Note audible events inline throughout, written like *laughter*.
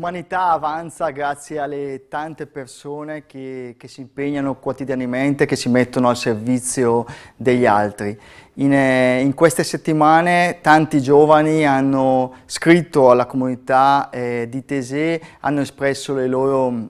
L'umanità avanza grazie alle tante persone che, che, si impegnano quotidianamente, che si mettono al servizio degli altri. In, eh, in queste settimane tanti giovani hanno scritto alla comunità eh, di Tese, hanno espresso le loro mm,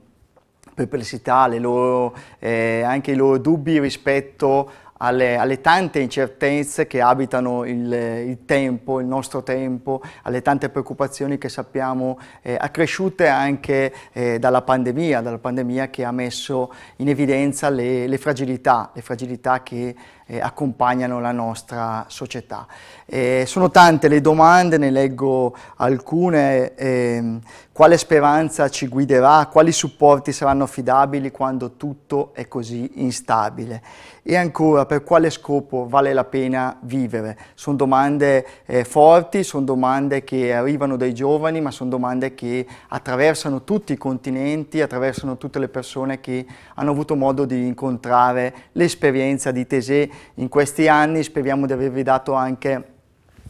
perplessità, le loro, eh, anche i loro dubbi rispetto a alle, alle, tante incertezze che abitano il, il, tempo, il nostro tempo, alle tante preoccupazioni che sappiamo eh, accresciute anche eh, dalla pandemia, dalla pandemia che ha messo in evidenza le, le fragilità, le fragilità che eh, accompagnano la nostra società. Eh, sono tante le domande, ne leggo alcune. Eh, quale speranza ci guiderà? Quali supporti saranno affidabili quando tutto è così instabile? E ancora, per quale scopo vale la pena vivere? Sono domande eh, forti, sono domande che arrivano dai giovani, ma sono domande che attraversano tutti i continenti, attraversano tutte le persone che hanno avuto modo di incontrare l'esperienza di Tesè in questi anni, speriamo di avervi dato anche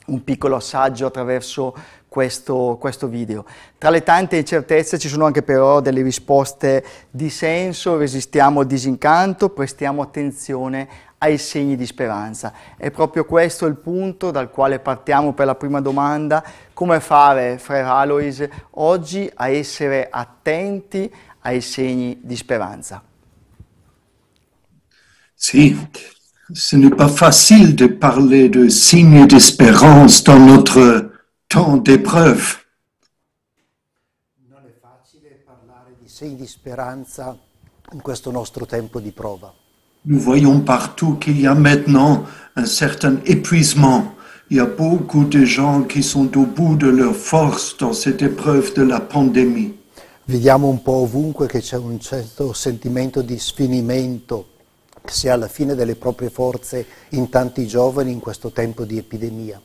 un piccolo assaggio attraverso questo, questo, video. Tra le tante incertezze ci sono anche però delle risposte di senso, resistiamo al disincanto, prestiamo attenzione ai segni di speranza. È proprio questo il punto dal quale partiamo per la prima domanda, come fare, Frere Alois, oggi a essere attenti ai segni di speranza. Sì, Ce n'est pas facile de parler de signes d'espérance dans notre temps d'épreuve. Nous voyons partout qu'il y a maintenant un certain épuisement. Il y a beaucoup de gens qui sont au bout de leur force dans cette épreuve de la pandémie. Vediamo un po' ovunque che c'è un certo sentimento di sfinimento si ha alla fine delle proprie forze in tanti giovani in questo tempo di epidemia.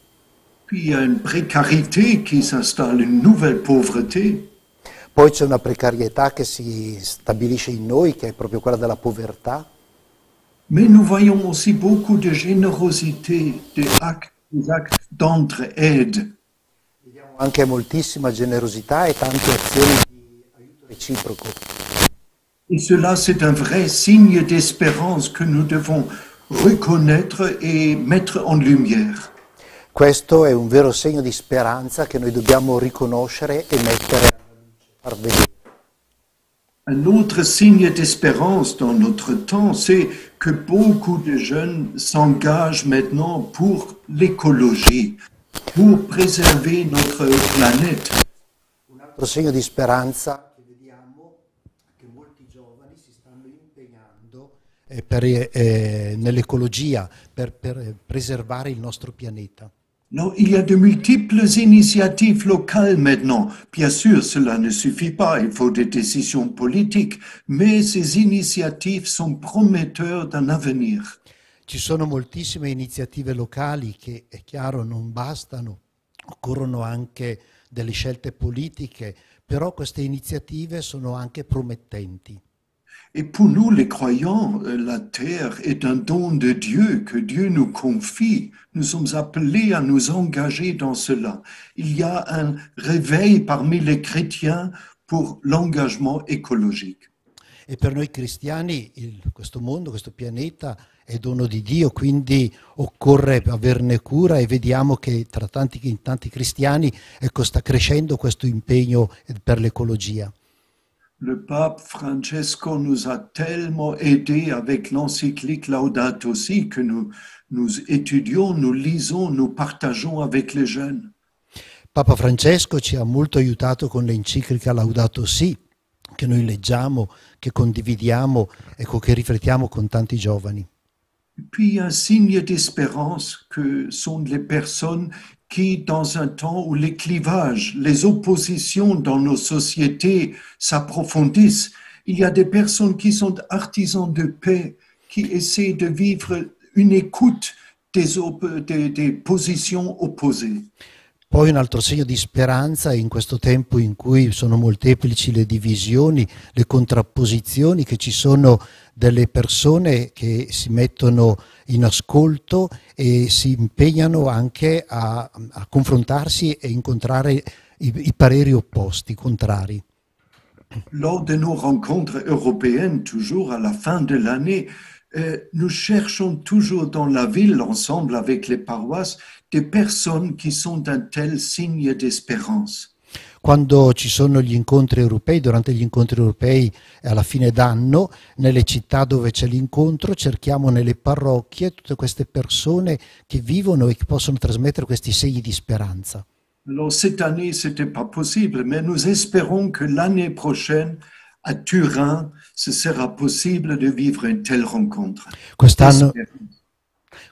Poi c'è una precarietà che si stabilisce in noi, che è proprio quella della povertà. Mais nous voyons aussi beaucoup de générosité, des actes, des actes Vediamo anche moltissima generosità e tante azioni di aiuto reciproco. Et cela, c'est un vrai signe d'espérance que nous devons reconnaître et mettre en lumière. Questo è un vero segno di speranza che noi dobbiamo riconoscere e mettere Un autre signe d'espérance dans notre temps, c'est que beaucoup de jeunes s'engagent maintenant pour l'écologie, pour préserver notre planète. Un altro segno di Eh, per, eh, eh, nell'ecologia, per, per eh, il nostro pianeta. No, il y a de multiples initiatives locales maintenant. Bien sûr, cela ne suffit pas, il faut des décisions politiques, mais ces initiatives sont prometteurs d'un avenir. Ci sono moltissime iniziative locali che, è chiaro, non bastano, occorrono anche delle scelte politiche, però queste iniziative sono anche promettenti. Et pour nous, les croyants, euh, la terre est un don de Dieu que Dieu nous confie. Nous sommes appelés à nous engager dans cela. Il y a un réveil parmi les chrétiens pour l'engagement écologique. E per noi cristiani il, questo mondo, questo pianeta è dono di Dio, quindi occorre averne cura e vediamo che tra tanti, tanti cristiani ecco, sta crescendo questo impegno per l'ecologia le pape Francesco nous a tellement aidés avec l'encyclique Laudato si, que nous, nous étudions, nous lisons, nous partageons avec les jeunes. Papa Francesco ci ha molto aiutato con l'enciclica Laudato Si, che noi leggiamo, che condividiamo, ecco, che riflettiamo con tanti giovani. Puis un signe d'espérance que sont les personnes qui, dans un temps où les clivages, les oppositions dans nos sociétés s'approfondissent, il y a des personnes qui sont artisans de paix, qui essaient de vivre une écoute des, des positions opposées. Poi un altro segno di speranza in questo tempo in cui sono molteplici le divisioni, le contrapposizioni, che ci sono delle persone che si mettono in ascolto e si impegnano anche a, a confrontarsi e incontrare i, i pareri opposti, contrari. Lors de nos rencontres européennes, toujours à la fin de l'année, eh, nous cherchons toujours dans la ville, ensemble avec les paroisses, de personnes qui sont un tel signe d'espérance. Quando ci sono gli incontri europei, durante gli incontri europei alla fine d'anno, nelle città dove c'è l'incontro, cerchiamo nelle parrocchie tutte queste persone che vivono e che possono trasmettere questi segni di speranza. Alors cette année, ce n'était pas possible, mais nous espérons que l'année prochaine, a Turin, ce sera possible de vivre une telle rencontre. Quest'anno,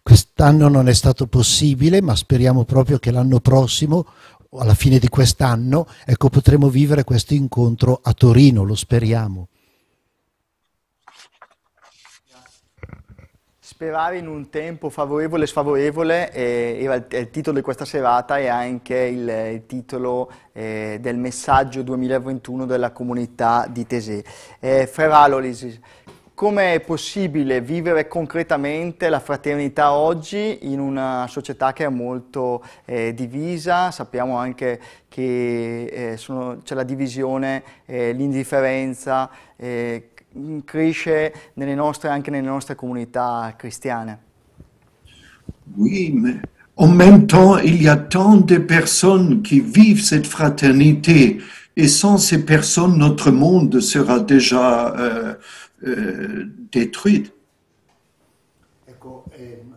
Quest'anno non è stato possibile, ma speriamo proprio che l'anno prossimo, alla fine di quest'anno, ecco, potremo vivere questo incontro a Torino, lo speriamo. Sperare in un tempo favorevole e sfavorevole eh, è il titolo di questa serata e anche il, il titolo eh, del messaggio 2021 della comunità di Tese. Eh, Frevalolis, come è possibile vivere concretamente la fraternità oggi in una società che è molto eh, divisa, sappiamo anche che eh, c'è la divisione, eh, l'indifferenza, eh, cresce nelle nostre, anche nelle nostre comunità cristiane. Oui, mais en même temps, il y a tant de personnes qui vivent cette fraternité et sans ces personnes, notre monde sera déjà... Euh, eh, détruite. Ecco, ehm,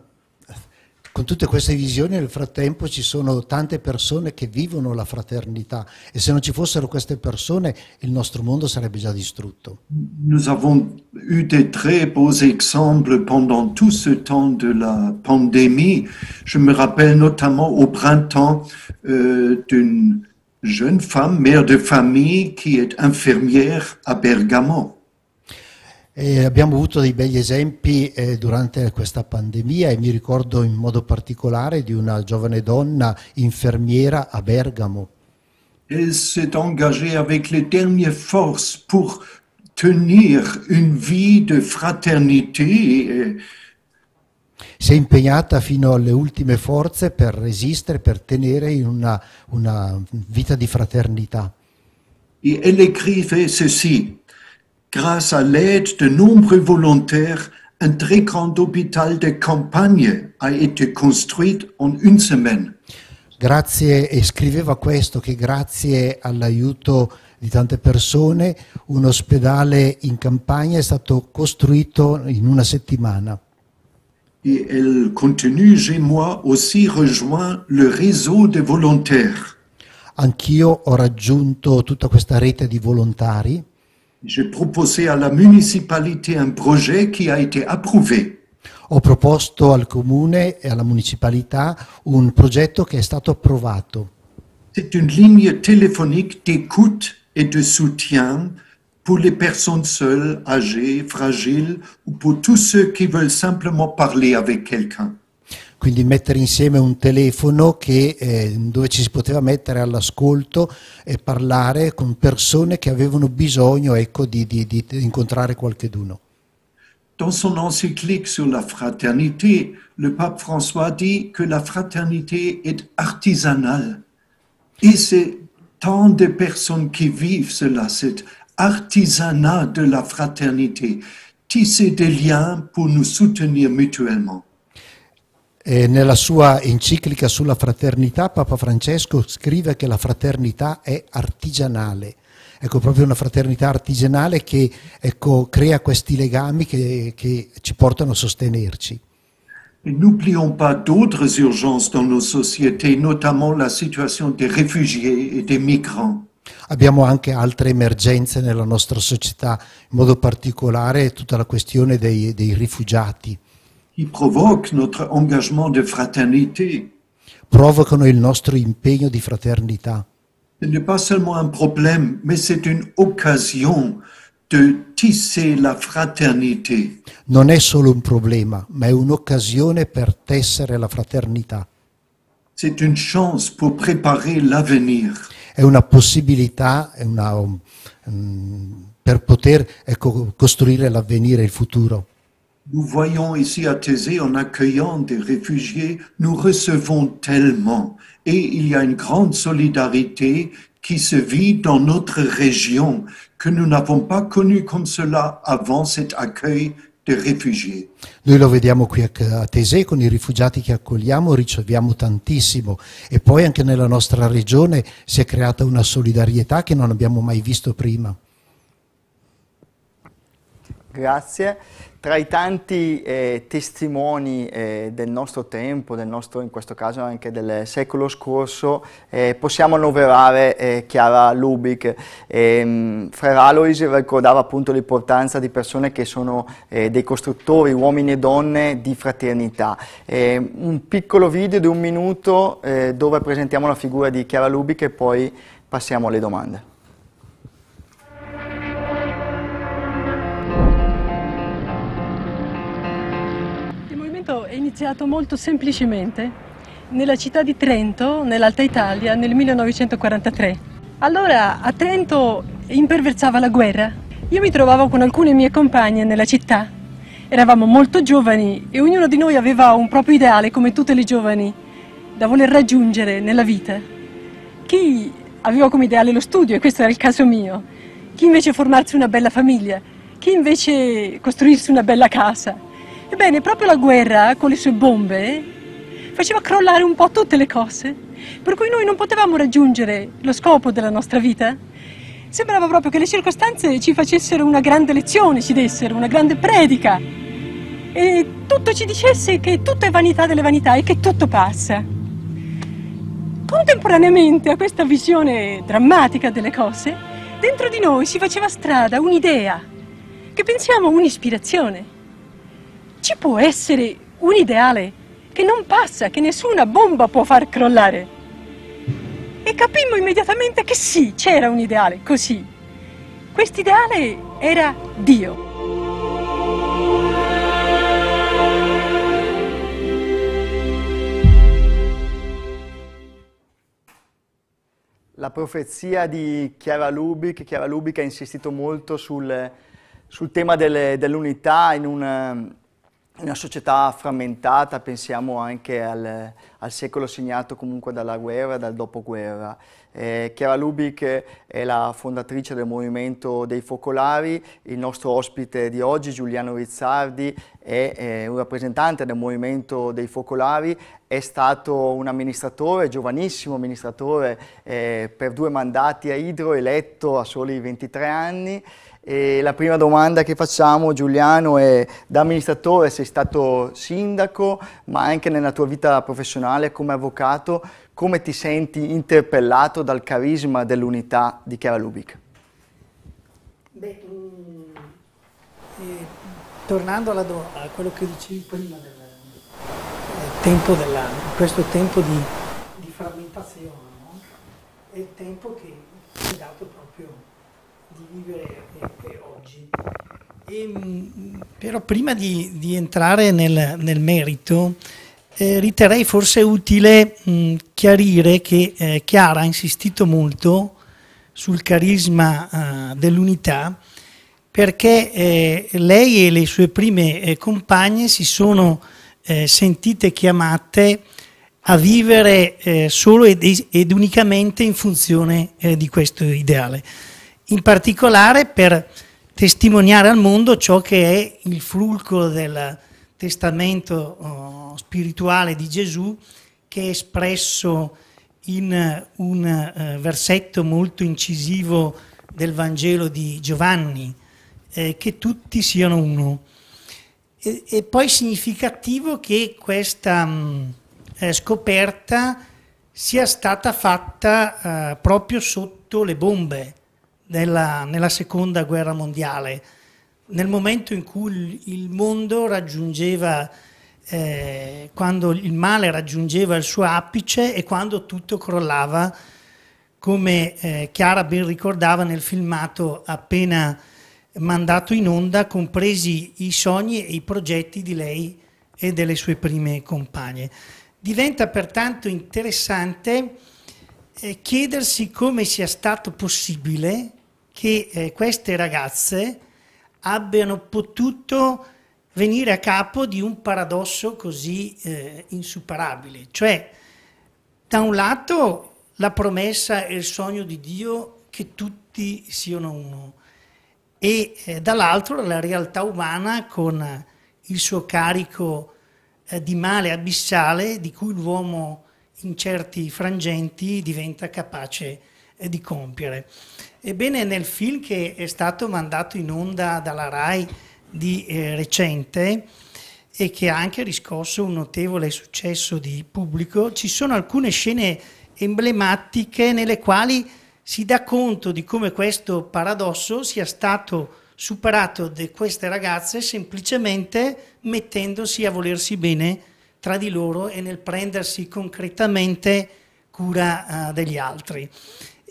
con tutte queste visioni nel frattempo ci sono tante persone che vivono la fraternità e se non ci fossero queste persone il nostro mondo sarebbe già distrutto. Nous avons eu des très beaux exemples pendant tout ce temps de la pandémie. Je me rappelle notamment au printemps euh, d'une jeune femme, mère de famille, qui est infirmière à Bergamo. E abbiamo avuto dei begli esempi eh, durante questa pandemia e mi ricordo in modo particolare di una giovane donna infermiera a Bergamo. Elle s'est engagée avec les dernières forces pour tenir une vie de fraternité. Si è impegnata fino alle ultime forze per resistere, per tenere una, una vita di fraternità. E elle écrivait ceci. Grâce à l'aide de nombreux volontaires, un très grand hôpital de campagne a été construit en une semaine. Grazie, e scriveva questo, che grazie all'aiuto di tante persone un ospedale in campagna è stato costruito in una settimana. E il continue, j'ai moi aussi rejoint le réseau de volontaires. Anch'io ho raggiunto tutta questa rete di volontari. J'ai proposé à la municipalité un projet qui a été approuvé. un C'est une ligne téléphonique d'écoute et de soutien pour les personnes seules, âgées, fragiles ou pour tous ceux qui veulent simplement parler avec quelqu'un. quindi mettere insieme un telefono che, eh, dove ci si poteva mettere all'ascolto e parlare con persone che avevano bisogno ecco, di, di, di incontrare qualcheduno. Dans son encyclique sur la fraternité, le pape François dit que la fraternité est artisanale. Et c'est tant de personnes qui vivent cela, cet artisanat de la fraternité, tisser des liens pour nous soutenir mutuellement. Eh, nella sua enciclica sulla fraternità Papa Francesco scrive che la fraternità è artigianale. Ecco, proprio una fraternità artigianale che ecco, crea questi legami che, che ci portano a sostenerci. N'oublions pas d'autres urgences dans nos sociétés, notamment la situation des réfugiés et des migrants. Abbiamo anche altre emergenze nella nostra società, in modo particolare tutta la questione dei, dei rifugiati. Provocano il nostro impegno di fraternità. n'est pas seulement un problème, mais c'est une occasion de tisser la fraternité. Non è solo un problema, ma è un'occasione per tessere la fraternità. C'est une chance pour préparer l'avenir. È una possibilità, è una, um, per poter ecco, costruire l'avvenire, il futuro. Nous voyons ici à Thésée, en accueillant des réfugiés, nous recevons tellement et il y a une grande solidarité qui se vit dans notre région que nous n'avons pas connue comme cela avant cet accueil des réfugiés. Noi lo vediamo qui a Tese, con i rifugiati che accogliamo riceviamo tantissimo e poi anche nella nostra regione si è creata una solidarietà che non abbiamo mai visto prima. Grazie. Tra i tanti eh, testimoni eh, del nostro tempo, del nostro, in questo caso anche del secolo scorso, eh, possiamo annoverare eh, Chiara Lubic. Ehm, Fra Alois ricordava appunto l'importanza di persone che sono eh, dei costruttori, uomini e donne, di fraternità. Ehm, un piccolo video di un minuto eh, dove presentiamo la figura di Chiara Lubic e poi passiamo alle domande. iniziato molto semplicemente nella città di Trento, nell'Alta Italia, nel 1943. Allora a Trento imperversava la guerra. Io mi trovavo con alcune mie compagne nella città. Eravamo molto giovani e ognuno di noi aveva un proprio ideale, come tutte le giovani, da voler raggiungere nella vita. Chi aveva come ideale lo studio, e questo era il caso mio, chi invece formarsi una bella famiglia, chi invece costruirsi una bella casa. Ebbene, proprio la guerra eh, con le sue bombe faceva crollare un po' tutte le cose, per cui noi non potevamo raggiungere lo scopo della nostra vita. Sembrava proprio che le circostanze ci facessero una grande lezione, ci dessero una grande predica e tutto ci dicesse che tutto è vanità delle vanità e che tutto passa. Contemporaneamente a questa visione drammatica delle cose, dentro di noi si faceva strada un'idea che pensiamo un'ispirazione ci può essere un ideale che non passa, che nessuna bomba può far crollare. E capimmo immediatamente che sì, c'era un ideale, così. Quest'ideale era Dio. La profezia di Chiara Lubic, Chiara Lubic ha insistito molto sul, sul tema delle, dell'unità in un, una società frammentata, pensiamo anche al, al, secolo segnato comunque dalla guerra e dal dopoguerra. Eh, Chiara Lubic è la fondatrice del Movimento dei Focolari, il nostro ospite di oggi, Giuliano Rizzardi, è, è eh, un rappresentante del Movimento dei Focolari, è stato un amministratore, giovanissimo amministratore, eh, per due mandati a Idro, eletto a soli 23 anni, e la prima domanda che facciamo, Giuliano, è da amministratore sei stato sindaco, ma anche nella tua vita professionale come avvocato, come ti senti interpellato dal carisma dell'unità di Chiara Lubic? Beh, um, eh, tornando alla do- a quello che dicevi prima del, del tempo dell'anno, questo tempo di, di frammentazione, no? è il tempo che è dato proprio di vivere anche oggi. E, ehm, però prima di, di entrare nel, nel merito, eh, riterei forse utile mh, chiarire che eh, Chiara ha insistito molto sul carisma eh, dell'unità perché eh, lei e le sue prime eh, compagne si sono sentite chiamate a vivere eh, solo ed, ed, unicamente in funzione eh, di questo ideale in particolare per testimoniare al mondo ciò che è il fulcro del testamento oh, spirituale di Gesù che è espresso in eh, un eh, versetto molto incisivo del Vangelo di Giovanni, eh, che tutti siano uno. E, e poi significativo che questa mh, mm, eh, scoperta sia stata fatta eh, proprio sotto le bombe, nella, nella seconda guerra mondiale, nel momento in cui il mondo raggiungeva, eh, quando il male raggiungeva il suo apice e quando tutto crollava, come eh, Chiara ben ricordava nel filmato appena mandato in onda, compresi i sogni e i progetti di lei e delle sue prime compagne. Diventa pertanto interessante eh, chiedersi come sia stato possibile che eh, queste ragazze abbiano potuto venire a capo di un paradosso così eh, insuperabile. Cioè, da un lato la promessa e il sogno di Dio che tutti siano uno e eh, dall'altro la realtà umana con il suo carico eh, di male abissale di cui l'uomo in certi frangenti diventa capace di compiere. Ebbene, nel film che è stato mandato in onda dalla RAI di eh, recente e che ha anche riscosso un notevole successo di pubblico, ci sono alcune scene emblematiche nelle quali si dà conto di come questo paradosso sia stato superato da queste ragazze semplicemente mettendosi a volersi bene tra di loro e nel prendersi concretamente cura eh, degli altri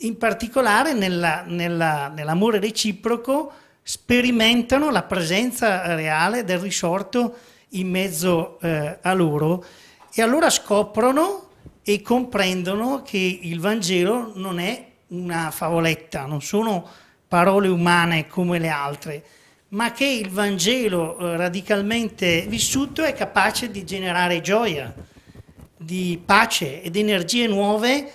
in particolare nella, nella, nell'amore reciproco sperimentano la presenza reale del risorto in mezzo eh, a loro e allora scoprono e comprendono che il Vangelo non è una favoletta, non sono parole umane come le altre, ma che il Vangelo eh, radicalmente vissuto è capace di generare gioia, di pace ed energie nuove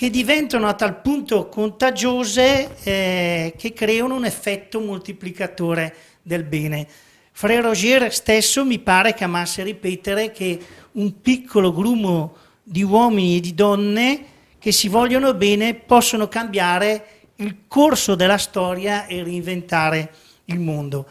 che diventano a tal punto contagiose eh, che creano un effetto moltiplicatore del bene. Frère Roger stesso mi pare che amasse ripetere che un piccolo grumo di uomini e di donne che si vogliono bene possono cambiare il corso della storia e reinventare il mondo.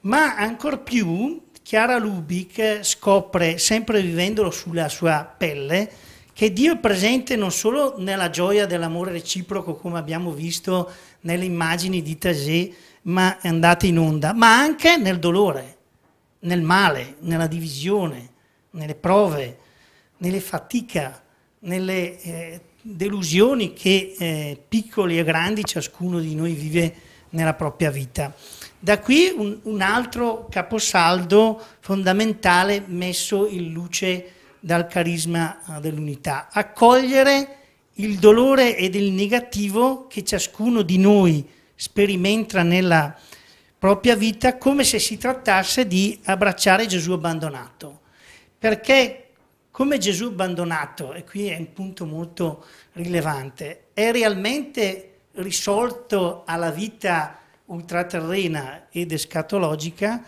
Ma ancor più Chiara Lubic scopre, sempre vivendolo sulla sua pelle, che Dio è presente non solo nella gioia dell'amore reciproco, come abbiamo visto nelle immagini di Tagé, ma è andata in onda, ma anche nel dolore, nel male, nella divisione, nelle prove, nelle fatica, nelle eh, delusioni che eh, piccoli e grandi ciascuno di noi vive nella propria vita. Da qui un, un altro caposaldo fondamentale messo in luce dal carisma eh, dell'unità, accogliere il dolore ed il negativo che ciascuno di noi sperimenta nella propria vita come se si trattasse di abbracciare Gesù abbandonato. Perché come Gesù abbandonato, e qui è un punto molto rilevante, è realmente risolto alla vita ultraterrena ed escatologica,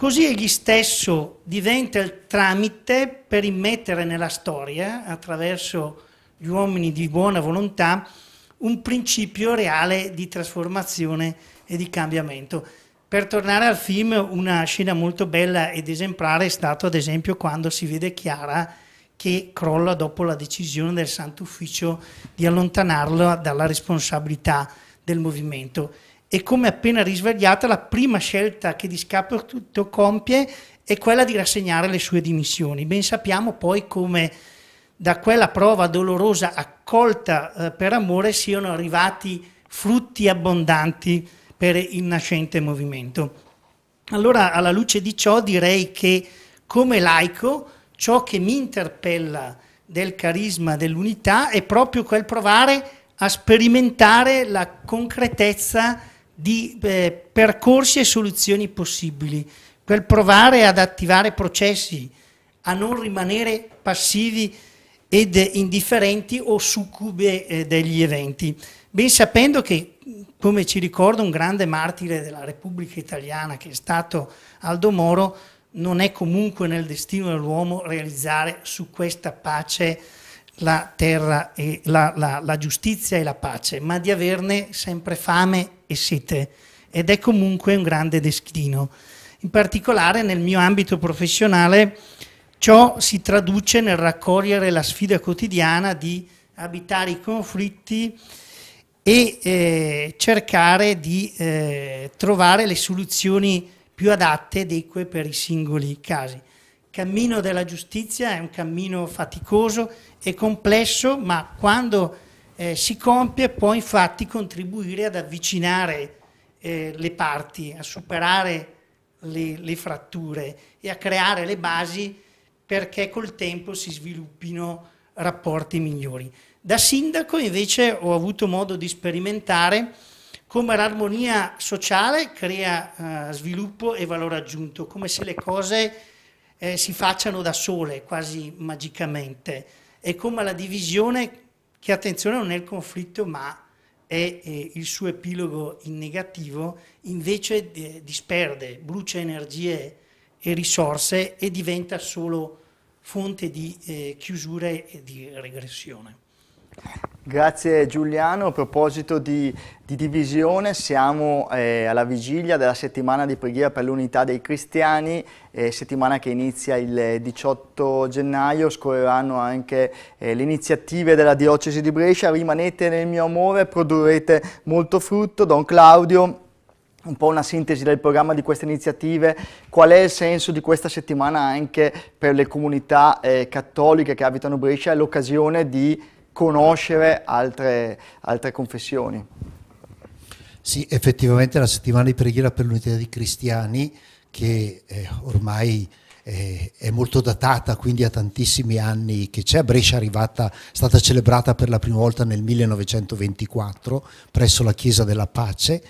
Così egli stesso diventa il tramite per immettere nella storia, attraverso gli uomini di buona volontà, un principio reale di trasformazione e di cambiamento. Per tornare al film, una scena molto bella ed esemplare è stata ad esempio quando si vede Chiara che crolla dopo la decisione del Santo Ufficio di allontanarlo dalla responsabilità del movimento e come appena risvegliata la prima scelta che di Scapertutto compie è quella di rassegnare le sue dimissioni. Ben sappiamo poi come da quella prova dolorosa accolta eh, per amore siano arrivati frutti abbondanti per il nascente movimento. Allora, alla luce di ciò, direi che come laico ciò che mi interpella del carisma dell'unità è proprio quel provare a sperimentare la concretezza di eh, percorsi e soluzioni possibili, quel provare ad attivare processi, a non rimanere passivi ed indifferenti o succube eh, degli eventi, ben sapendo che, come ci ricorda un grande martire della Repubblica Italiana che è stato Aldo Moro, non è comunque nel destino dell'uomo realizzare su questa pace la, terra e la, la, la giustizia e la pace, ma di averne sempre fame e sete. Ed è comunque un grande destino. In particolare nel mio ambito professionale ciò si traduce nel raccogliere la sfida quotidiana di abitare i conflitti e eh, cercare di eh, trovare le soluzioni più adatte ed eque per i singoli casi cammino della giustizia è un cammino faticoso e complesso, ma quando eh, si compie può infatti contribuire ad avvicinare eh, le parti, a superare le, le fratture e a creare le basi perché col tempo si sviluppino rapporti migliori. Da sindaco invece ho avuto modo di sperimentare come l'armonia sociale crea eh, sviluppo e valore aggiunto, come se le cose eh, si facciano da sole quasi magicamente. È come la divisione che, attenzione, non è il conflitto, ma è eh, il suo epilogo in negativo, invece eh, disperde, brucia energie e risorse e diventa solo fonte di eh, chiusure e di regressione. Grazie Giuliano, a proposito di, di divisione siamo eh, alla vigilia della settimana di preghiera per l'unità dei cristiani, eh, settimana che inizia il 18 eh, gennaio, scorreranno anche eh, le iniziative della diocesi di Brescia, rimanete nel mio amore, produrrete molto frutto, Don Claudio un po' una sintesi del programma di queste iniziative, qual è il senso di questa settimana anche per le comunità eh, cattoliche che abitano Brescia, è l'occasione di conoscere altre, altre confessioni. Sì, effettivamente la settimana di preghiera per l'unità di cristiani, che eh, ormai eh, è molto datata, quindi ha tantissimi anni che c'è, a Brescia è arrivata, è stata celebrata per la prima volta nel 1924 presso la Chiesa della Pace.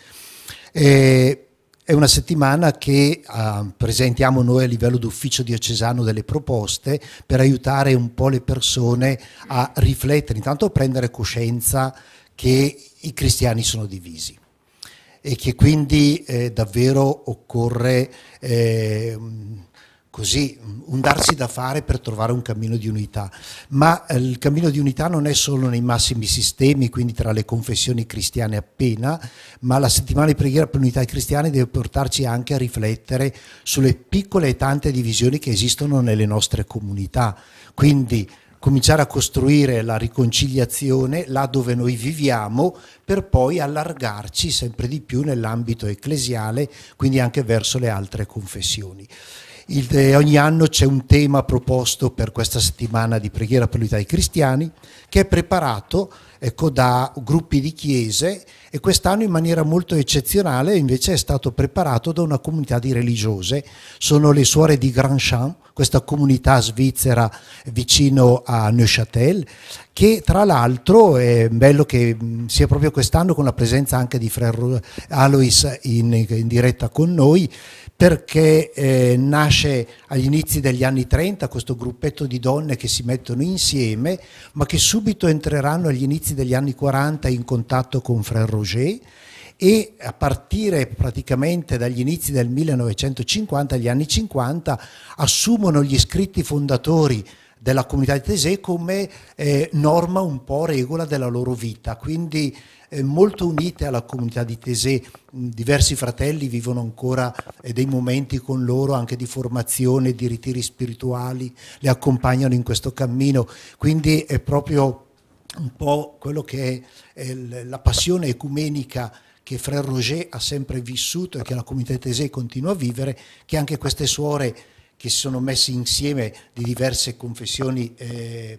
Eh, è una settimana che eh, presentiamo noi a livello d'ufficio diocesano delle proposte per aiutare un po' le persone a riflettere, intanto a prendere coscienza che i cristiani sono divisi e che quindi eh, davvero occorre eh, così un darsi da fare per trovare un cammino di unità, ma eh, il cammino di unità non è solo nei massimi sistemi, quindi tra le confessioni cristiane appena, ma la settimana di preghiera per l'unità cristiana deve portarci anche a riflettere sulle piccole e tante divisioni che esistono nelle nostre comunità, quindi cominciare a costruire la riconciliazione là dove noi viviamo per poi allargarci sempre di più nell'ambito ecclesiale, quindi anche verso le altre confessioni. Il, eh, ogni anno c'è un tema proposto per questa settimana di preghiera per l'unità dei cristiani che è preparato ecco, da gruppi di chiese e quest'anno in maniera molto eccezionale invece è stato preparato da una comunità di religiose. Sono le suore di Grandchamp, questa comunità svizzera vicino a Neuchâtel, che tra l'altro è bello che sia proprio quest'anno con la presenza anche di Frère Alois in, in diretta con noi, perché eh, nasce agli inizi degli anni 30 questo gruppetto di donne che si mettono insieme, ma che subito entreranno agli inizi degli anni 40 in contatto con Frère Roger e a partire praticamente dagli inizi del 1950 gli anni 50 assumono gli scritti fondatori della comunità di Tese come eh, norma un po' regola della loro vita. Quindi eh, molto unite alla comunità di Tese, mm, diversi fratelli vivono ancora eh, dei momenti con loro anche di formazione, di ritiri spirituali, le accompagnano in questo cammino. Quindi è proprio un po' quello che è la passione ecumenica che Frère Roger ha sempre vissuto e che la comunità di tese continua a vivere, che anche queste suore che si sono messi insieme di diverse confessioni eh,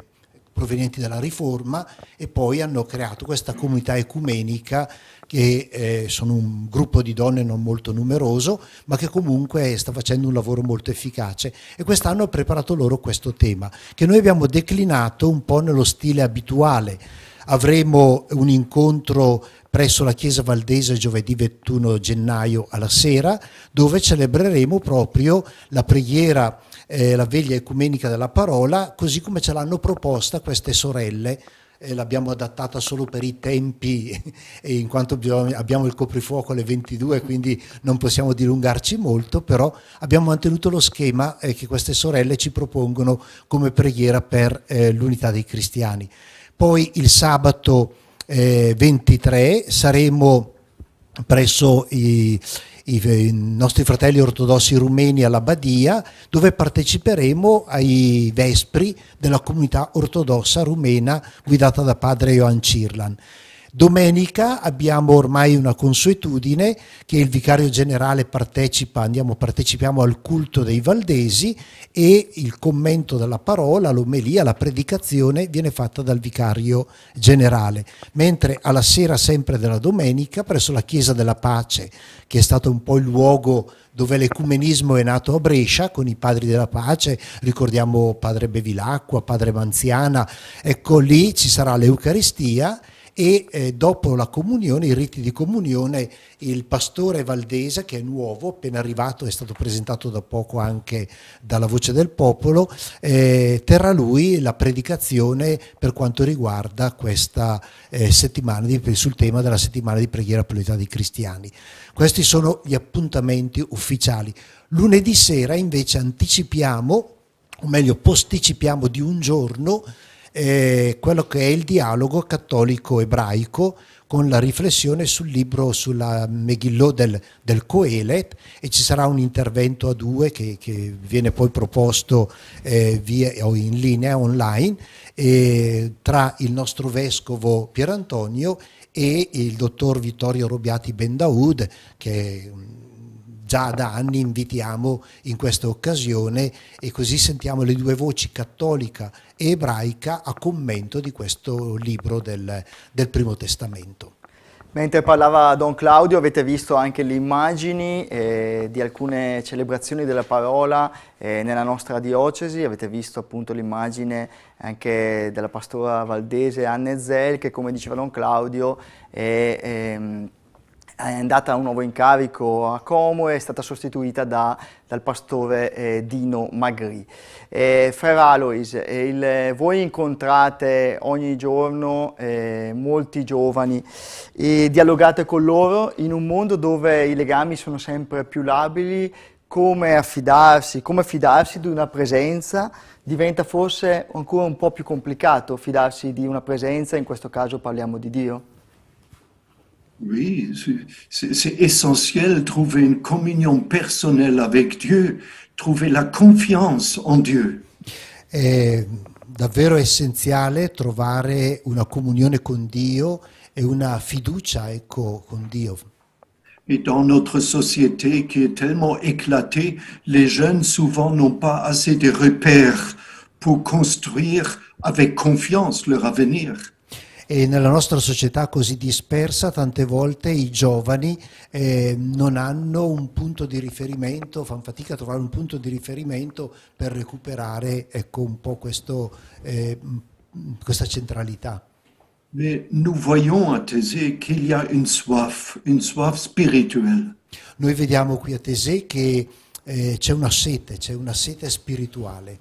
provenienti dalla Riforma e poi hanno creato questa comunità ecumenica che eh, sono un gruppo di donne non molto numeroso, ma che comunque sta facendo un lavoro molto efficace e quest'anno ho preparato loro questo tema, che noi abbiamo declinato un po' nello stile abituale. Avremo un incontro presso la Chiesa Valdese giovedì 21 gennaio alla sera, dove celebreremo proprio la preghiera, eh, la veglia ecumenica della parola, così come ce l'hanno proposta queste sorelle eh, l'abbiamo adattata solo per i tempi, *laughs* in quanto abbiamo il coprifuoco alle 22, quindi non possiamo dilungarci molto, però abbiamo mantenuto lo schema eh, che queste sorelle ci propongono come preghiera per eh, l'unità dei cristiani. Poi il sabato 23 eh, saremo presso i, eh, i, nostri fratelli ortodossi rumeni all'Abbadia, dove parteciperemo ai vespri della comunità ortodossa rumena guidata da padre Ioan Cirlan. Domenica abbiamo ormai una consuetudine che il vicario generale partecipa, andiamo, partecipiamo al culto dei Valdesi e il commento della parola, l'omelia, la predicazione viene fatta dal vicario generale, mentre alla sera sempre della domenica presso la Chiesa della Pace, che è stato un po' il luogo dove l'ecumenismo è nato a Brescia con i padri della pace, ricordiamo padre Bevilacqua, padre Manziana, ecco lì ci sarà l'Eucaristia e eh, dopo la comunione, i riti di comunione, il pastore Valdese, che è nuovo, appena arrivato, è stato presentato da poco anche dalla voce del popolo, eh, terrà lui la predicazione per quanto riguarda questa eh, settimana di, sul tema della settimana di preghiera per l'unità dei cristiani. Questi sono gli appuntamenti ufficiali. Lunedì sera invece anticipiamo, o meglio posticipiamo di un giorno, eh, quello che è il dialogo cattolico-ebraico con la riflessione sul libro sulla Megillot del, del Coelet e ci sarà un intervento a due che, che viene poi proposto eh, via, o in linea online eh, tra il nostro vescovo Pierantonio e il dottor Vittorio Robiati Bendaud che è un già da anni invitiamo in questa occasione e così sentiamo le due voci cattolica e ebraica a commento di questo libro del, del Primo Testamento. Mentre parlava Don Claudio avete visto anche le immagini eh, di alcune celebrazioni della parola eh, nella nostra diocesi, avete visto appunto l'immagine anche della pastora valdese Anne Zell che come diceva Don Claudio è... Eh, è andata a un nuovo incarico a Como e è stata sostituita da, dal pastore eh, Dino Magri. Eh, Frère Alois, eh, il, eh, voi incontrate ogni giorno eh, molti giovani e dialogate con loro in un mondo dove i legami sono sempre più labili, come affidarsi, come fidarsi di una presenza diventa forse ancora un po' più complicato fidarsi di una presenza, in questo caso parliamo di Dio. Oui, c'est essentiel, trouver une communion personnelle avec Dieu, trouver la confiance en Dieu. davvero essenziale trovare una comunione con Dio e una fiducia ecco, con Dio. Et dans notre société qui est tellement éclatée, les jeunes souvent n'ont pas assez de repères pour construire avec confiance leur avenir. e nella nostra società così dispersa tante volte i giovani eh, non hanno un punto di riferimento, fanno fatica a trovare un punto di riferimento per recuperare ecco, un po' questo, eh, questa centralità. Mais nous voyons à Thésée qu'il y a une soif, une soif spirituelle. Noi vediamo qui a Tese che eh, c'è una sete, c'è una sete spirituale.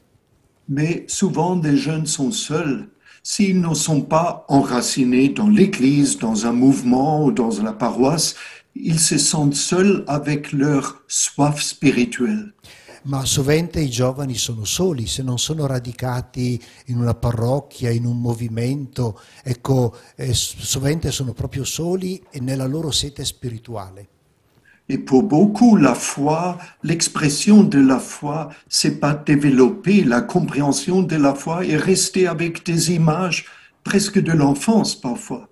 Mais souvent des jeunes sont seuls s'ils ne sont pas enracinés dans l'Église, dans un mouvement ou dans la paroisse, ils se sentent seuls avec leur soif spirituelle. Ma sovente i giovani sono soli, se non sono radicati in una parrocchia, in un movimento, ecco, eh, sovente sono proprio soli nella loro sete spirituale. Et pour beaucoup, la foi, l'expression de la foi, c'est pas développée, la compréhension de la foi est restée avec des images presque de l'enfance parfois.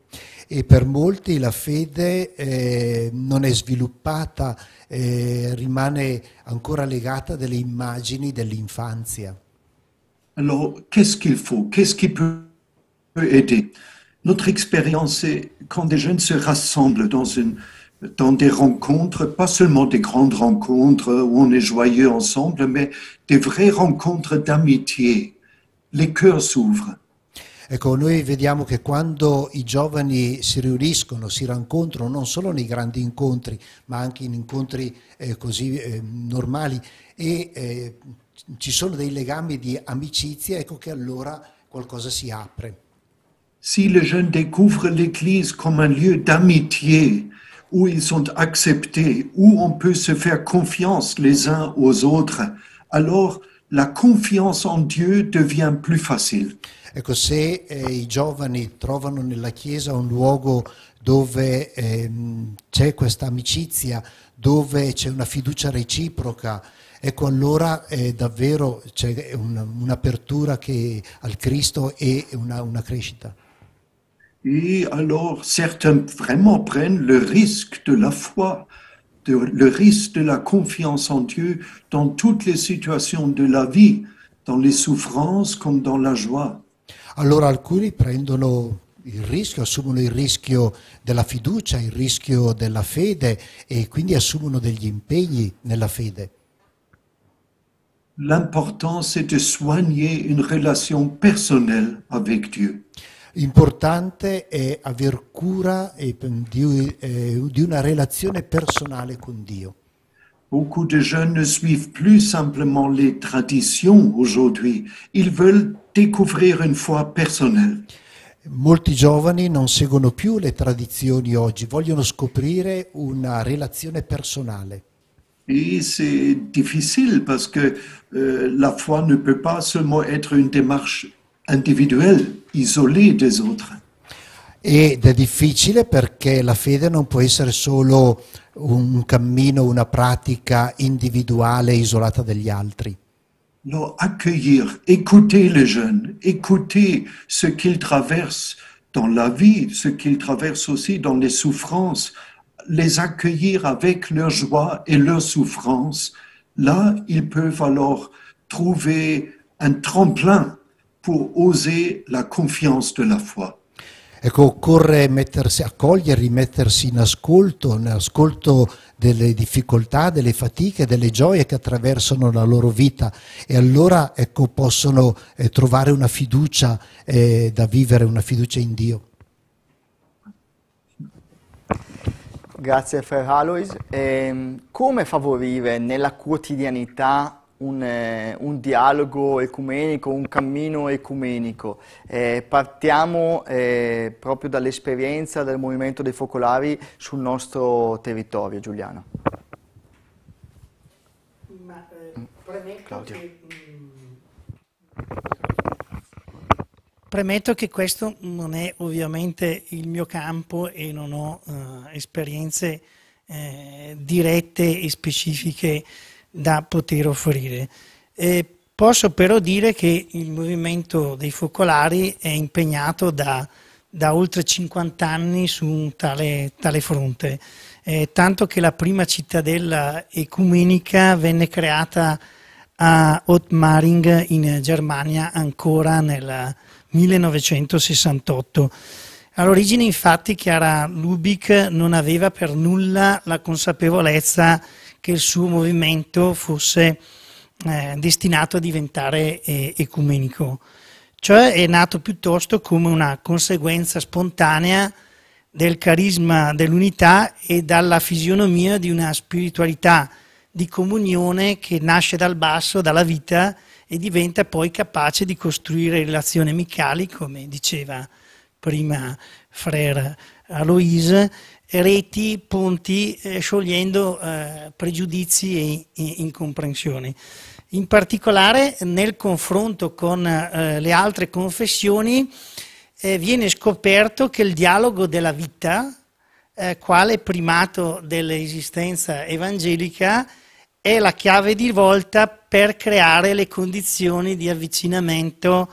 Et per molti la fede eh, non è sviluppata, reste eh, rimane ancora legata des delle immagini dell'infanzia. Alors, qu'est-ce qu'il faut Qu'est-ce qui peut aider Notre expérience, c'est quand des jeunes se rassemblent dans une, dans des rencontres, pas seulement des grandes rencontres où on est joyeux ensemble, mais des vraies rencontres d'amitié. Les cœurs s'ouvrent. Ecco, noi vediamo che quando i giovani si riuniscono, si rincontrano non solo nei grandi incontri, ma anche in incontri eh, così eh, normali, e eh, ci sono dei legami di amicizia, ecco che allora qualcosa si apre. Si le jeune découvre l'Église comme un lieu d'amitié, où ils sont acceptés, où on peut se faire confiance les uns aux autres, alors la confiance en Dieu devient plus facile. Ecco, se eh, i giovani trovano nella Chiesa un luogo dove ehm, c'è questa amicizia, dove c'è una fiducia reciproca, ecco allora eh, davvero c'è un, un'apertura che, al Cristo e una, una crescita. Et alors, certains vraiment prennent le risque de la foi, de, le risque de la confiance en Dieu dans toutes les situations de la vie, dans les souffrances comme dans la joie. certains alcuni prendono il rischio, assumono il rischio della fiducia, il rischio della fede e quindi assumono degli impegni nella fede. L'important c'est de soigner une relation personnelle avec Dieu. Importante è aver cura eh, di una relazione personale con Dio. Beaucoup de jeunes ne suivent plus simplement les traditions aujourd'hui, ils veulent découvrir une foi personnelle. Molti giovani non seguono più le tradizioni oggi, vogliono scoprire una relazione personale. E c'est difficile parce que euh, la foi ne peut pas seulement être une démarche individuel, isolé des autres. Et c'est difficile parce que la fede ne peut être solo un cammino, une pratique individuelle, isolée des autres. accueillir, écouter les jeunes, écouter ce qu'ils traversent dans la vie, ce qu'ils traversent aussi dans les souffrances, les accueillir avec leur joie et leur souffrance. Là, ils peuvent alors trouver un tremplin pour oser la confiance de la foi. Ecco, occorre mettersi, accogliere, rimettersi in ascolto, in ascolto delle difficoltà, delle fatiche, delle gioie che attraversano la loro vita e allora ecco, possono eh, trovare una fiducia eh, da vivere, una fiducia in Dio. Grazie Fer Alois. E ehm, come favorire nella quotidianità un, eh, un, dialogo ecumenico, un cammino ecumenico. Eh, partiamo eh, proprio dall'esperienza del movimento dei focolari sul nostro territorio, Giuliano. Ma, eh, premetto, che, mh, mm, premetto che questo non è ovviamente il mio campo e non ho eh, esperienze eh, dirette e specifiche da poter offrire. Eh, posso però dire che il movimento dei focolari è impegnato da, da oltre 50 anni su un tale, tale fronte, eh, tanto che la prima cittadella ecumenica venne creata a Ottmaring in Germania ancora nel 1968. All'origine infatti Chiara Lubick non aveva per nulla la consapevolezza che il suo movimento fosse eh, destinato a diventare eh, ecumenico. Cioè è nato piuttosto come una conseguenza spontanea del carisma dell'unità e dalla fisionomia di una spiritualità di comunione che nasce dal basso, dalla vita e diventa poi capace di costruire relazioni amicali, come diceva prima Frère Aloise, reti, ponti, eh, sciogliendo eh, pregiudizi e, incomprensioni. In particolare nel confronto con eh, le altre confessioni eh, viene scoperto che il dialogo della vita, eh, quale primato dell'esistenza evangelica, è la chiave di volta per creare le condizioni di avvicinamento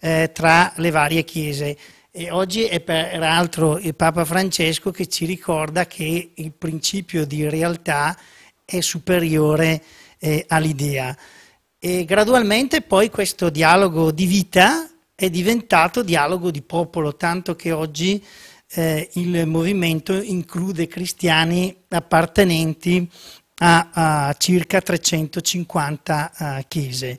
eh, tra le varie chiese. E oggi è peraltro il Papa Francesco che ci ricorda che il principio di realtà è superiore eh, all'idea. E gradualmente poi questo dialogo di vita è diventato dialogo di popolo, tanto che oggi eh, il movimento include cristiani appartenenti a, a circa 350 uh, eh, chiese.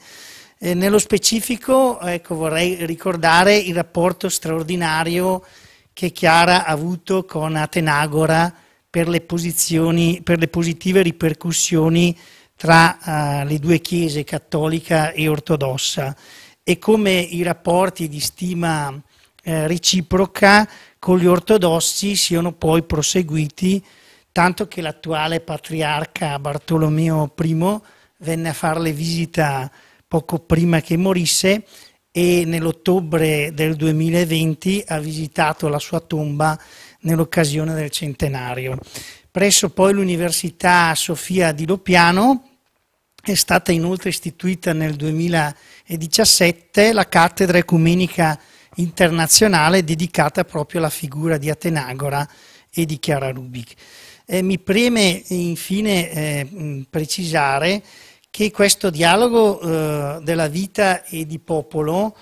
Eh, nello specifico ecco, vorrei ricordare il rapporto straordinario che Chiara ha avuto con Atenagora per le, per le positive ripercussioni tra uh, le due chiese, cattolica e ortodossa, e come i rapporti di stima eh, reciproca con gli ortodossi siano poi proseguiti, tanto che l'attuale patriarca Bartolomeo I venne a fare le visita poco prima che morisse e nell'ottobre del 2020 ha visitato la sua tomba nell'occasione del centenario. Presso poi l'Università Sofia di Lopiano è stata inoltre istituita nel 2017 la cattedra ecumenica internazionale dedicata proprio alla figura di Atenagora e di Chiara Rubic. Eh, mi preme infine eh, precisare che questo dialogo eh, della vita e di popolo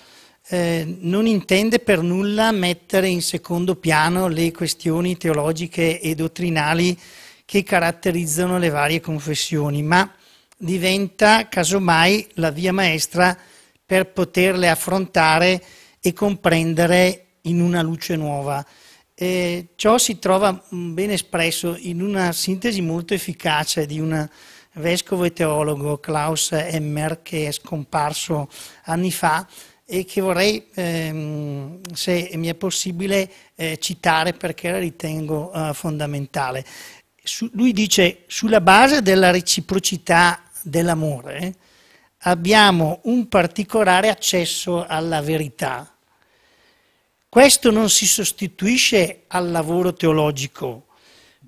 eh, non intende per nulla mettere in secondo piano le questioni teologiche e dottrinali che caratterizzano le varie confessioni, ma diventa casomai la via maestra per poterle affrontare e comprendere in una luce nuova. Eh, ciò si trova mm, ben espresso in una sintesi molto efficace di una vescovo e teologo Klaus Emmer che è scomparso anni fa e che vorrei, ehm, se mi è possibile, eh, citare perché la ritengo eh, fondamentale. Su, lui dice, sulla base della reciprocità dell'amore abbiamo un particolare accesso alla verità. Questo non si sostituisce al lavoro teologico,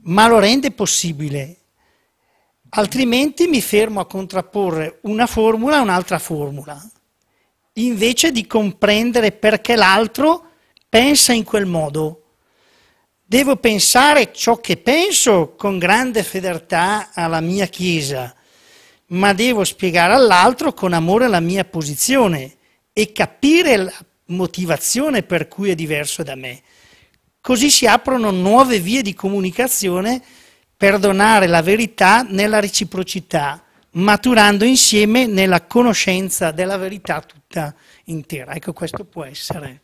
ma lo rende possibile Altrimenti mi fermo a contrapporre una formula a un'altra formula, invece di comprendere perché l'altro pensa in quel modo. Devo pensare ciò che penso con grande fedeltà alla mia Chiesa, ma devo spiegare all'altro con amore la mia posizione e capire la motivazione per cui è diverso da me. Così si aprono nuove vie di comunicazione perdonare la verità nella reciprocità, maturando insieme nella conoscenza della verità tutta intera. Ecco, questo può essere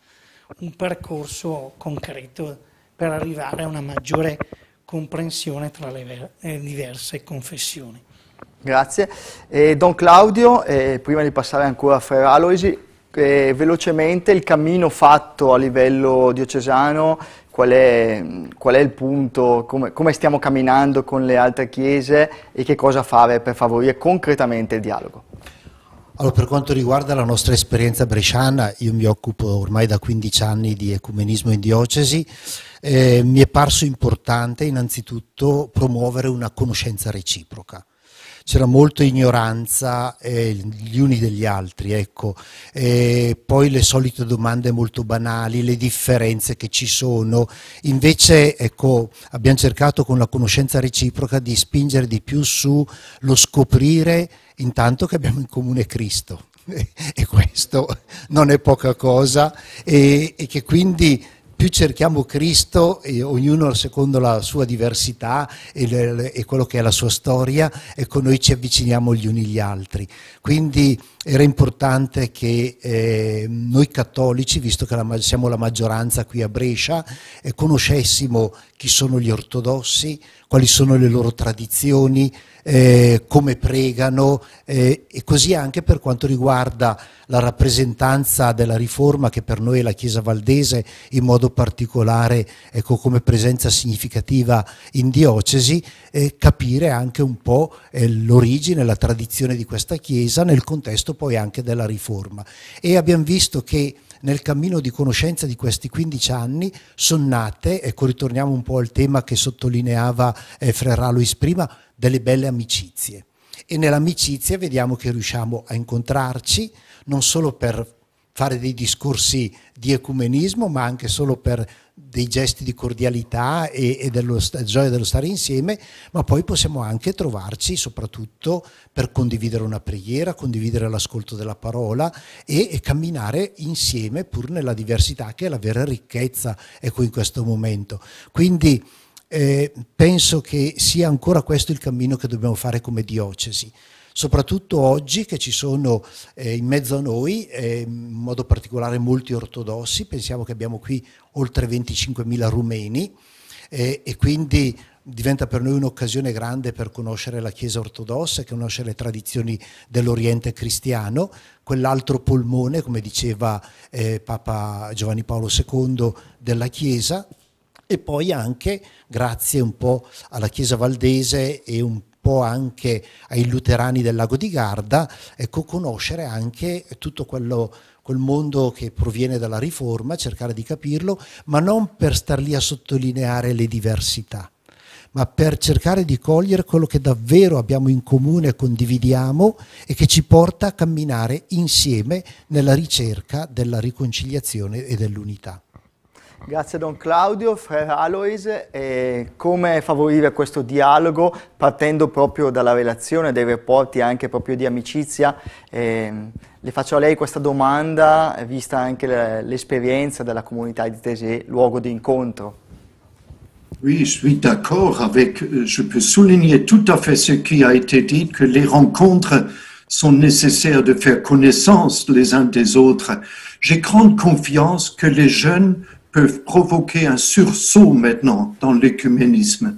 un percorso concreto per arrivare a una maggiore comprensione tra le eh, diverse confessioni. Grazie. Eh, Don Claudio, eh, prima di passare ancora a Fra Aloisi, eh, velocemente il cammino fatto a livello diocesano qual è, qual è il punto, come, come, stiamo camminando con le altre chiese e che cosa fare per favorire concretamente il dialogo. Allora, per quanto riguarda la nostra esperienza bresciana, io mi occupo ormai da 15 anni di ecumenismo in diocesi, eh, mi è parso importante innanzitutto promuovere una conoscenza reciproca c'era molta ignoranza eh, gli uni degli altri, ecco. E poi le solite domande molto banali, le differenze che ci sono. Invece, ecco, abbiamo cercato con la conoscenza reciproca di spingere di più su lo scoprire intanto che abbiamo in comune Cristo. *laughs* e questo non è poca cosa e, e che quindi più cerchiamo Cristo, ognuno secondo la sua diversità e, le, e quello che è la sua storia, ecco noi ci avviciniamo gli uni agli altri. Quindi era importante che eh, noi cattolici, visto che la, siamo la maggioranza qui a Brescia, eh, conoscessimo chi sono gli ortodossi, quali sono le loro tradizioni, eh, come pregano eh, e così anche per quanto riguarda la rappresentanza della Riforma che per noi è la Chiesa Valdese in modo particolare ecco, come presenza significativa in diocesi, eh, capire anche un po' eh, l'origine, la tradizione di questa Chiesa nel contesto poi anche della riforma. E abbiamo visto che nel cammino di conoscenza di questi 15 anni sono nate, ecco ritorniamo un po' al tema che sottolineava eh, Frerà Luis prima, delle belle amicizie. E nell'amicizia vediamo che riusciamo a incontrarci non solo per fare dei discorsi di ecumenismo, ma anche solo per dei gesti di cordialità e, e dello, gioia dello stare insieme, ma poi possiamo anche trovarci soprattutto per condividere una preghiera, condividere l'ascolto della parola e, e camminare insieme pur nella diversità che è la vera ricchezza, ecco in questo momento. Quindi eh, penso che sia ancora questo il cammino che dobbiamo fare come diocesi, soprattutto oggi che ci sono eh, in mezzo a noi, eh, in modo particolare molti ortodossi, pensiamo che abbiamo qui oltre 25.000 rumeni eh, e quindi diventa per noi un'occasione grande per conoscere la Chiesa ortodossa, conoscere le tradizioni dell'Oriente cristiano, quell'altro polmone, come diceva eh, Papa Giovanni Paolo II, della Chiesa, e poi anche grazie un po' alla Chiesa valdese e un po' anche ai luterani del lago di Garda, ecco, conoscere anche tutto quello, quel mondo che proviene dalla riforma, cercare di capirlo, ma non per star lì a sottolineare le diversità ma per cercare di cogliere quello che davvero abbiamo in comune, condividiamo e che ci porta a camminare insieme nella ricerca della riconciliazione e dell'unità. Grazie Don Claudio, Frère Alois, e come favorire questo dialogo partendo proprio dalla relazione, dai rapporti anche proprio di amicizia. E mm, le faccio a lei questa domanda, vista anche l'esperienza della comunità di Tese, luogo di incontro. Oui, je suis d'accord avec, euh, je peux souligner tout à fait ce qui a été dit, que les rencontres sont nécessaires de faire connaissance les uns des autres. J'ai grande confiance que les jeunes peuvent provoquer un sursaut maintenant dans l'écuménisme.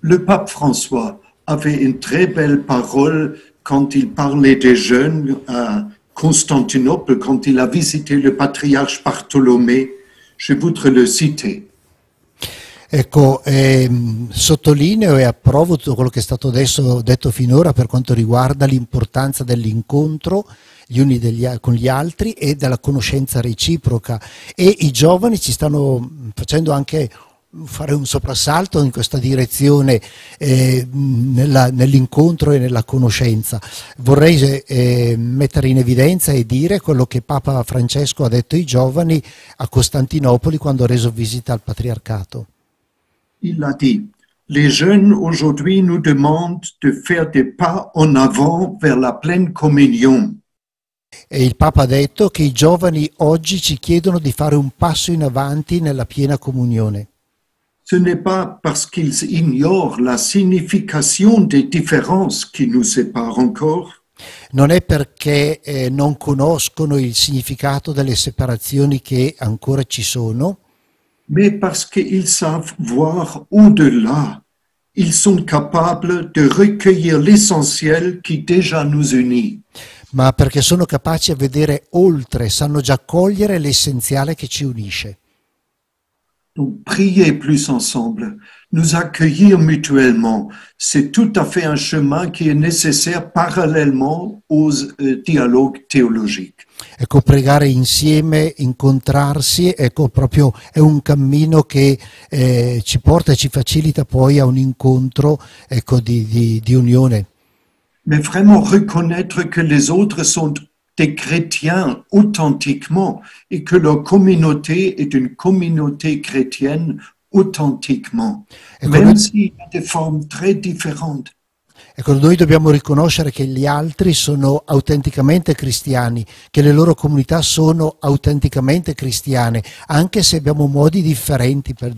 Le pape François avait une très belle parole quand il parlait des jeunes à Constantinople, quand il a visité le patriarche Bartholomé. Je voudrais le citer. Ecco, ehm, sottolineo e approvo tutto quello che è stato adesso detto finora per quanto riguarda l'importanza dell'incontro gli uni degli, con gli altri e della conoscenza reciproca e i giovani ci stanno facendo anche fare un soprassalto in questa direzione eh, nell'incontro nell e nella conoscenza. Vorrei eh, mettere in evidenza e dire quello che Papa Francesco ha detto ai giovani a Costantinopoli quando ha reso visita al patriarcato. Il a detto, Les jeunes aujourd'hui nous demandent de faire des pas en avant vers la pleine communion. E il Papa ha detto che i giovani oggi ci chiedono di fare un passo in avanti nella piena comunione. Ce n'est pas parce qu'ils ignorent la signification des différences qui nous séparent encore. Non è perché eh, non conoscono il significato delle separazioni che ancora ci sono. Mais parce qu'ils savent voir au-delà. Ils sont capables de recueillir l'essentiel qui déjà nous unit ma perché sono capaci a vedere oltre, sanno già cogliere l'essenziale che ci unisce. Donc, prier plus ensemble, nous accueillir mutuellement, c'est tout à fait un chemin qui est nécessaire parallèlement aux euh, dialogues théologiques. Ecco, pregare insieme, incontrarsi, ecco, proprio è un cammino che eh, ci porta e ci facilita poi a un incontro ecco, di, di, di unione. mais vraiment reconnaître que les autres sont des chrétiens authentiquement et que leur communauté est une communauté chrétienne authentiquement, même si s'il y a des formes très différentes. Ecco, noi dobbiamo riconoscere che gli altri sono autenticamente cristiani, che le loro comunità sono autenticamente cristiane, anche se abbiamo modi differenti per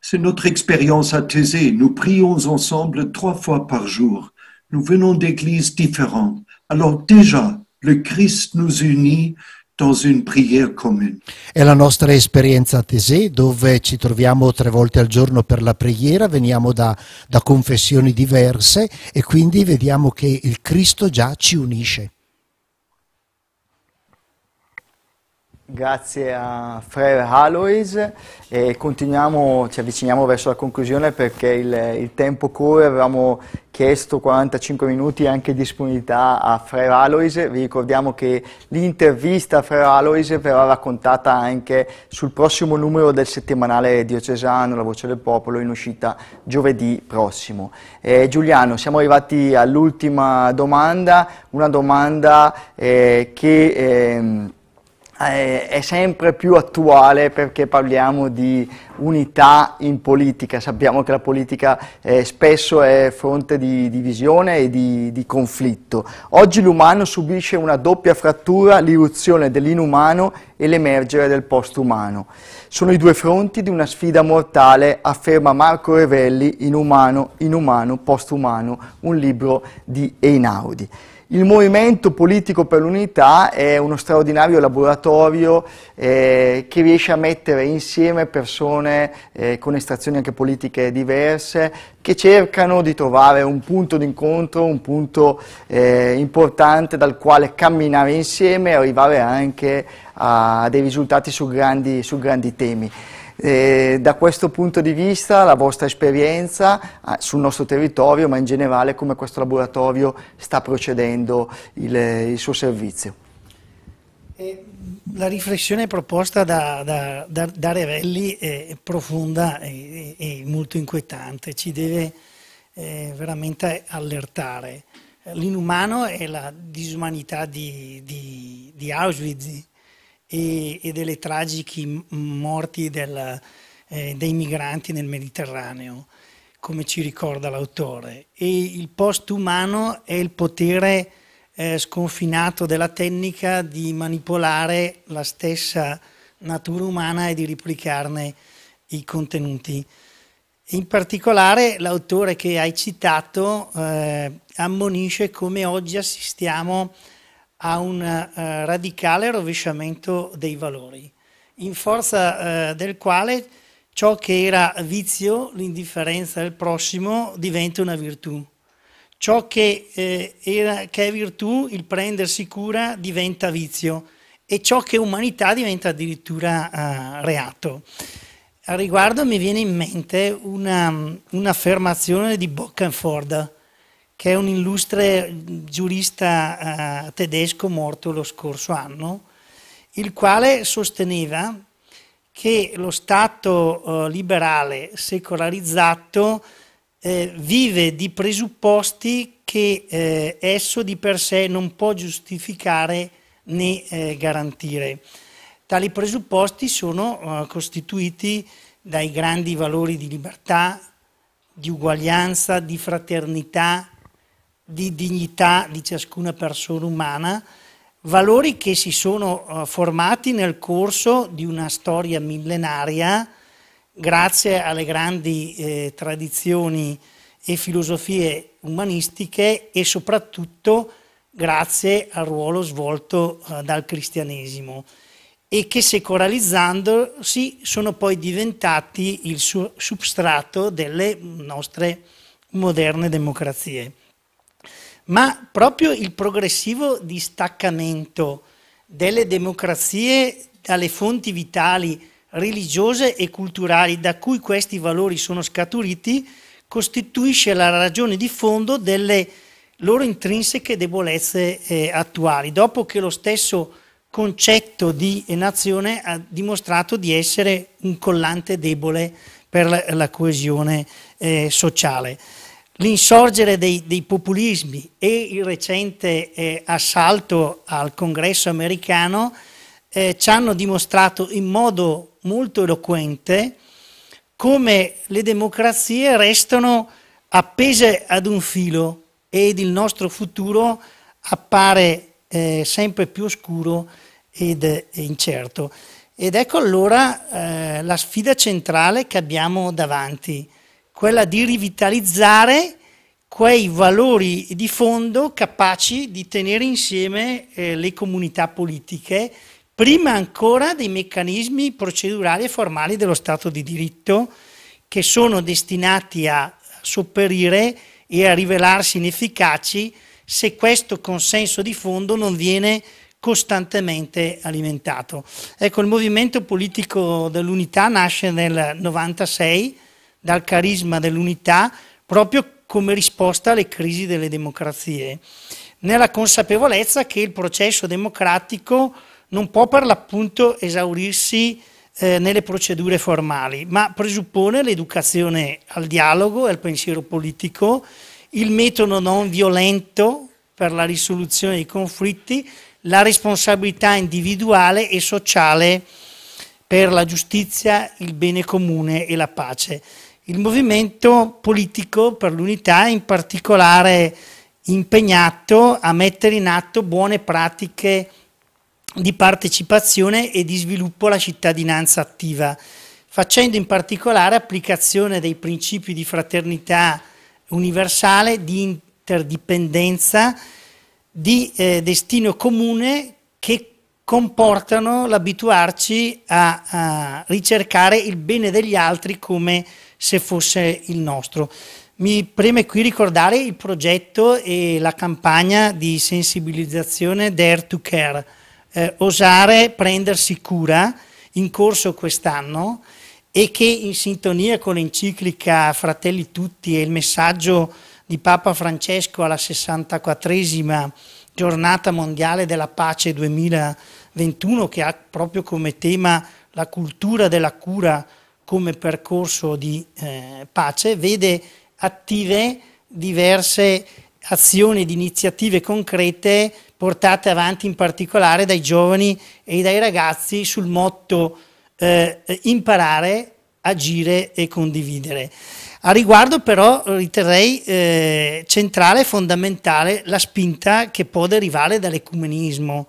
C'est notre expérience à Thésée. Nous prions ensemble trois fois par jour. Nous venons d'églises différentes. Alors déjà, le Christ nous unit dans une prière commune. È la nostra esperienza a Tese, dove ci troviamo tre volte al giorno per la preghiera, veniamo da, da confessioni diverse e quindi vediamo che il Cristo già ci unisce. Grazie a Frere Halois e continuiamo, ci avviciniamo verso la conclusione perché il, il tempo corre, avevamo chiesto 45 minuti anche disponibilità a Frere Halois, vi ricordiamo che l'intervista a Frere Halois verrà raccontata anche sul prossimo numero del settimanale diocesano La Voce del Popolo in uscita giovedì prossimo. Eh, Giuliano, siamo arrivati all'ultima domanda, una domanda eh, che... Eh, eh, è sempre più attuale perché parliamo di unità in politica, sappiamo che la politica eh, spesso è fronte di divisione e di, di conflitto. Oggi l'umano subisce una doppia frattura, l'irruzione dell'inumano e l'emergere del postumano. Sono i due fronti di una sfida mortale, afferma Marco Revelli in Umano, Inumano, Postumano, un libro di Einaudi. Il Movimento Politico per l'Unità è uno straordinario laboratorio eh, che riesce a mettere insieme persone eh, con estrazioni anche politiche diverse che cercano di trovare un punto d'incontro, un punto eh, importante dal quale camminare insieme e arrivare anche a dei risultati su grandi, su grandi temi. Eh, da questo punto di vista la vostra esperienza eh, sul nostro territorio, ma in generale come questo laboratorio sta procedendo il, il suo servizio? Eh, la riflessione proposta da, da, da, da Revelli è profonda e, e, molto inquietante, ci deve eh, veramente allertare. L'inumano è la disumanità di, di, di Auschwitz, e, e delle tragiche morti del, eh, dei migranti nel Mediterraneo, come ci ricorda l'autore. E il postumano è il potere eh, sconfinato della tecnica di manipolare la stessa natura umana e di replicarne i contenuti. In particolare l'autore che hai citato eh, ammonisce come oggi assistiamo a a un eh, radicale rovesciamento dei valori, in forza eh, del quale ciò che era vizio, l'indifferenza del prossimo, diventa una virtù. Ciò che, eh, era, che è virtù, il prendersi cura, diventa vizio e ciò che è umanità diventa addirittura eh, reato. A riguardo mi viene in mente mm, un'affermazione di di Boccanford, che è un illustre giurista eh, tedesco morto lo scorso anno, il quale sosteneva che lo Stato eh, liberale secolarizzato eh, vive di presupposti che eh, esso di per sé non può giustificare né eh, garantire. Tali presupposti sono eh, costituiti dai grandi valori di libertà, di uguaglianza, di fraternità, di dignità di ciascuna persona umana, valori che si sono eh, formati nel corso di una storia millenaria grazie alle grandi eh, tradizioni e filosofie umanistiche e soprattutto grazie al ruolo svolto eh, dal cristianesimo e che secolarizzandosi sono poi diventati il substrato delle nostre moderne democrazie ma proprio il progressivo distaccamento delle democrazie dalle fonti vitali religiose e culturali da cui questi valori sono scaturiti costituisce la ragione di fondo delle loro intrinseche debolezze eh, attuali, dopo che lo stesso concetto di nazione ha dimostrato di essere un collante debole per la, coesione eh, sociale. L'insorgere dei, dei, populismi e il recente eh, assalto al congresso americano eh, ci hanno dimostrato in modo molto eloquente come le democrazie restano appese ad un filo ed il nostro futuro appare eh, sempre più oscuro ed eh, incerto. Ed ecco allora eh, la sfida centrale che abbiamo davanti quella di rivitalizzare quei valori di fondo capaci di tenere insieme eh, le comunità politiche, prima ancora dei meccanismi procedurali e formali dello Stato di diritto, che sono destinati a sopperire e a rivelarsi inefficaci se questo consenso di fondo non viene costantemente alimentato. Ecco, il movimento politico dell'unità nasce nel 96 dal carisma dell'unità proprio come risposta alle crisi delle democrazie, nella consapevolezza che il processo democratico non può per l'appunto esaurirsi eh, nelle procedure formali, ma presuppone l'educazione al dialogo e al pensiero politico, il metodo non violento per la risoluzione dei conflitti, la responsabilità individuale e sociale per la giustizia, il bene comune e la pace il movimento politico per l'unità, è in particolare impegnato a mettere in atto buone pratiche di partecipazione e di sviluppo alla cittadinanza attiva, facendo in particolare applicazione dei principi di fraternità universale, di interdipendenza, di eh, destino comune che comportano l'abituarci a, a ricercare il bene degli altri come se fosse il nostro. Mi preme qui ricordare il progetto e la campagna di sensibilizzazione Dare to Care, eh, osare prendersi cura, in corso quest'anno e che in sintonia con l'enciclica Fratelli Tutti e il messaggio di Papa Francesco alla 64esima giornata mondiale della pace 2021 che ha proprio come tema la cultura della cura come percorso di eh, pace, vede attive diverse azioni ed iniziative concrete portate avanti in particolare dai giovani e dai ragazzi sul motto eh, imparare, agire e condividere. A riguardo però riterrei eh, centrale e fondamentale la spinta che può derivare dall'ecumenismo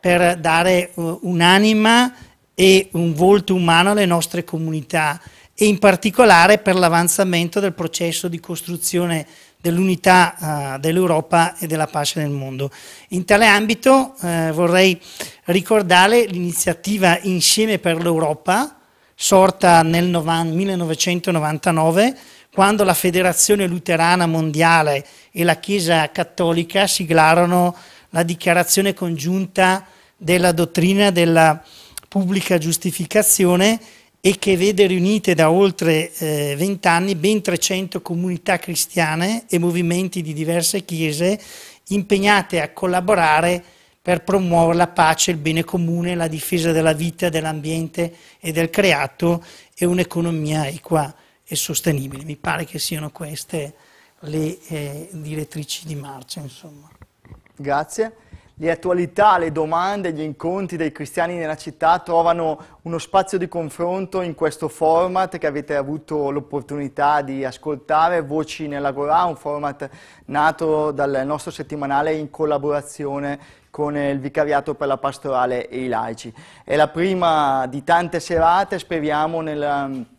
per dare uh, un'anima e un volto umano alle nostre comunità e in particolare per l'avanzamento del processo di costruzione dell'unità uh, dell'Europa e della pace nel mondo. In tale ambito eh, vorrei ricordare l'iniziativa Insieme per l'Europa, sorta nel 1999, quando la Federazione Luterana Mondiale e la Chiesa Cattolica siglarono la dichiarazione congiunta della dottrina della pubblica giustificazione e che vede riunite da oltre eh, vent'anni eh, ben 300 comunità cristiane e movimenti di diverse chiese impegnate a collaborare per promuovere la pace, il bene comune, la difesa della vita, dell'ambiente e del creato e un'economia equa e sostenibile. Mi pare che siano queste le eh, direttrici di marcia. Insomma. Grazie. Le attualità, le domande, gli incontri dei cristiani nella città trovano uno spazio di confronto in questo format che avete avuto l'opportunità di ascoltare, Voci nella un format nato dal nostro settimanale in collaborazione con il Vicariato per la Pastorale e i Laici. È la prima di tante serate, speriamo, nel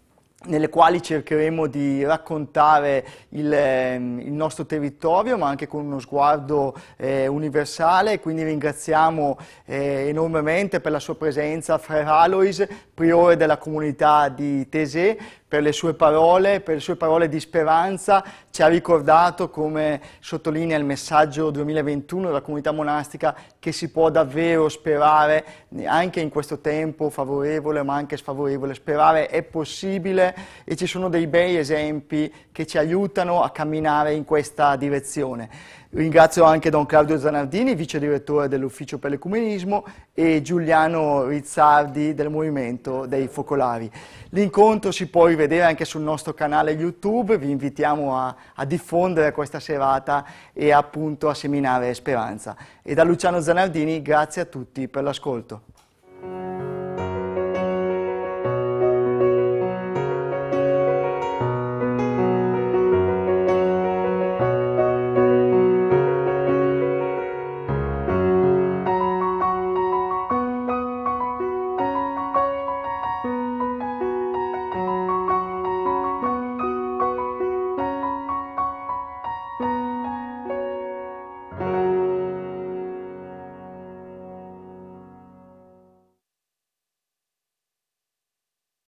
nelle quali cercheremo di raccontare il, ehm, il, nostro territorio, ma anche con uno sguardo eh, universale. Quindi ringraziamo eh, enormemente per la sua presenza Fra Alois, priore della comunità di Tese, per le sue parole, per le sue parole di speranza, ci ha ricordato, come sottolinea il messaggio 2021 della comunità monastica, che si può davvero sperare anche in questo tempo favorevole ma anche sfavorevole. Sperare è possibile e ci sono dei bei esempi che ci aiutano a camminare in questa direzione. Ringrazio anche Don Claudio Zanardini, vice direttore dell'Ufficio per l'Ecumenismo e Giuliano Rizzardi del Movimento dei Focolari. L'incontro si può rivedere anche sul nostro canale YouTube, vi invitiamo a, a diffondere questa serata e appunto a seminare speranza. E da Luciano Zanardini grazie a tutti per l'ascolto.